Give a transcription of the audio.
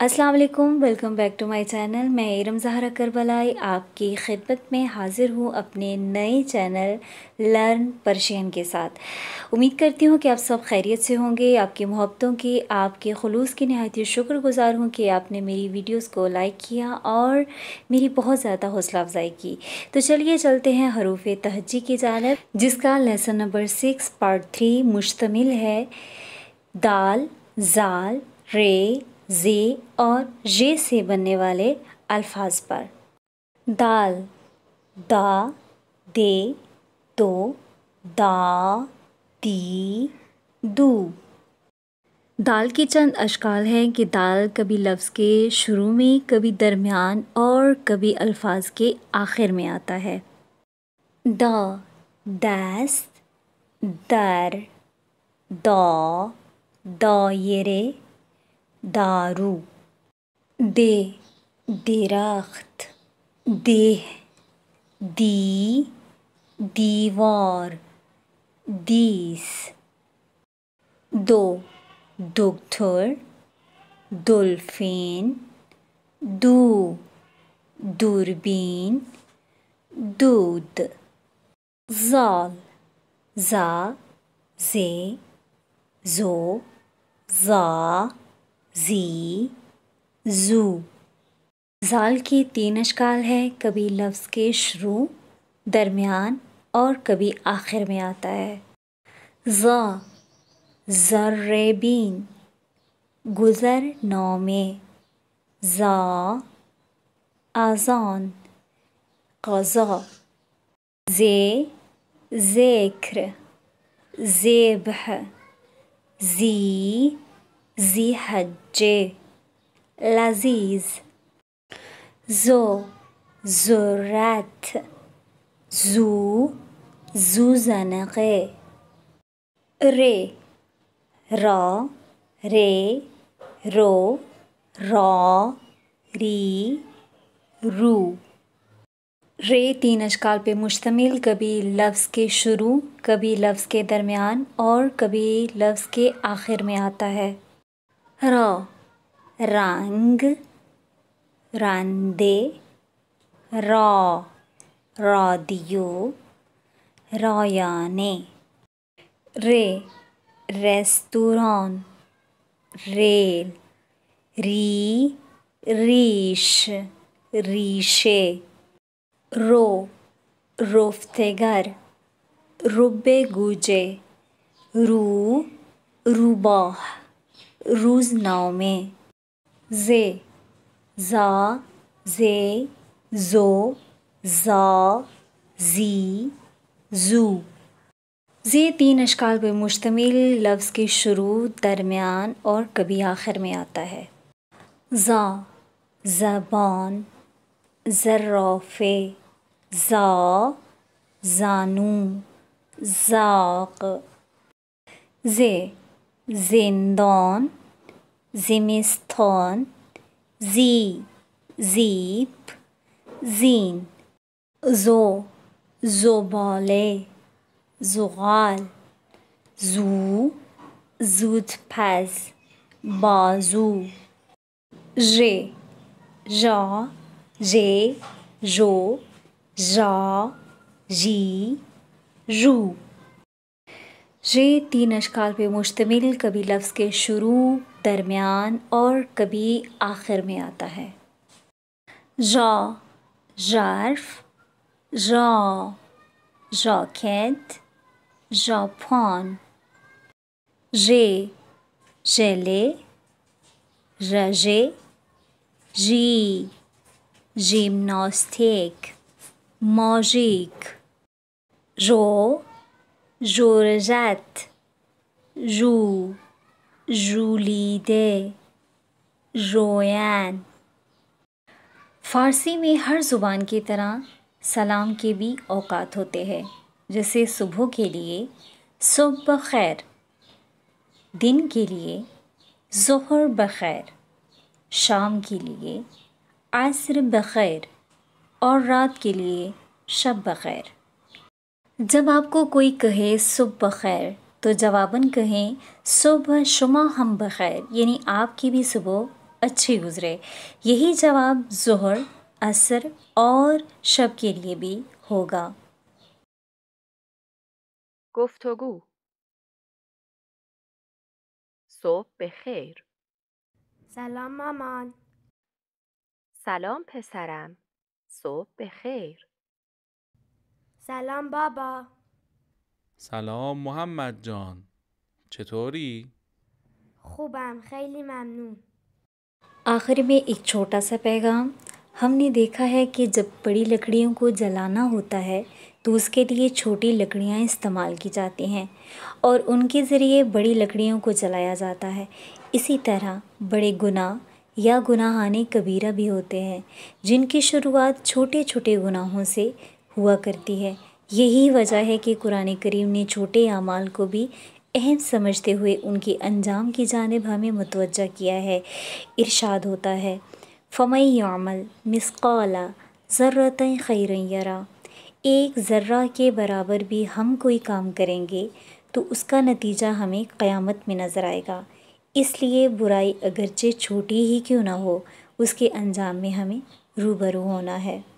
अस्सलाम वालेकुम welcome back to my channel मैं इरम जहरा करबलाई आपकी खिदमत में हाज़िर हूँ अपने नए चैनल लर्न पर्शियन के साथ उम्मीद करती हूँ कि आप सब खैरियत से होंगे आपकी मोहब्बतों की आपके खलूस की नहायत शुक्रगुजार हूँ कि आपने मेरी वीडियोस को लाइक किया और मेरी बहुत ज़्यादा हौसला अफजाई की तो चलिए चलते हैं हरूफ तहजी की जानब जिसका lesson number six part three मुश्तमिल है दाल जाल रे जे और जे से बनने वाले अल्फाज पर दाल दा दे दो दा दी दू दाल के चंद अशकाल हैं कि दाल कभी लफ्ज़ के शुरू में कभी दरमियान और कभी अल्फाज के आखिर में आता है द दस्त दर दौ दौ ये दारू दे दरख्त देह दी दीवार दीस दो दुग्धर डोल्फिन दू दूरबीन दूध जाल जा जे जो जा जी जू जाल की तीन अशकाल है कभी लफ्ज़ के शुरू दरमियान और कभी आखिर में आता है ज़ा जर्रेबीन गुज़र नौ में ज़ा आज़ान कज़ा जे ज़ेखर ज़ेबह ज़ी zihajje laziz zo zurat zu ज़ू re ra re ro रो री रू रे तीन अशकाल पे मुश्तमिल कभी लफ्ज़ के शुरू कभी लफ्ज़ के दरमियान और कभी लफ्ज़ के आखिर में आता है र रंग रांदे रॉ रॉदियो रोयाने रे रेस्तुरान रेल री रीश रीशे रो रोफ्तेगर रुबे गुजे रू रुबाह रूज़ में जे ज़ा ज़े ज़ो ज़ा ज़ी ज़ू जे तीन अशकाल पर मुश्तमिल लफ्ज़ के शुरू दरमियान और कभी आखिर में आता है ज़ा ज़बान ज़र्राफ़े ज़ा ज़ानू ज़ाक ज़े زندان زمستان زی زیب زین زو زباله زغال زو زودپز بازو ژ ژا ژ ژو ژا ژی ژو ये तीन अशकाल पे मुश्तमिल कभी लफ्ज़ के शुरू दरमियान और कभी आखिर में आता है जॉ जार्फ जॉ जॉकेट जॉफॉन जे जेले रजे जी जिमनास्थिक मौजिक रो ژرژت ژو ژولیده ژویان फ़ारसी में हर ज़ुबान की तरह सलाम के भी औकात होते हैं जैसे सुबह के लिए सुबह खैर दिन के लिए जहर बखैर शाम के लिए आसर बखैर और रात के लिए शब बखैर जब आपको कोई कहे सुबह बखैर तो जवाबन कहें सुबह शुमा हम बखैर यानी आपकी भी सुबह अच्छी गुजरे यही जवाब जहर असर और शब के लिए भी होगा गुफ्तगु صبح بخیر سلام مامان سلام پسرم صبح سلام بابا سلام محمد جان چطوری؟ خوبم خیلی ممنون आखिर में एक छोटा सा पैगाम हमने देखा है कि जब बड़ी लकड़ियों को जलाना होता है तो उसके लिए छोटी लकड़ियाँ इस्तेमाल की जाती हैं और उनके ज़रिए बड़ी लकड़ियों को जलाया जाता है इसी तरह बड़े गुनाह या गुनाहाने कबीरा भी होते हैं जिनकी शुरुआत छोटे छोटे गुनाहों से हुआ करती है यही वजह है कि कुरान करीम ने छोटे अमाल को भी अहम समझते हुए उनके अंजाम की जानब हमें मतवजा किया है इरशाद होता है फ़मई अमल मिसकौला ज़र्रत खैर यरा एक ज़र्रा के बराबर भी हम कोई काम करेंगे तो उसका नतीजा हमें क़यामत में नज़र आएगा इसलिए बुराई अगरचे छोटी ही क्यों ना हो उसके अंजाम में हमें रूबरू होना है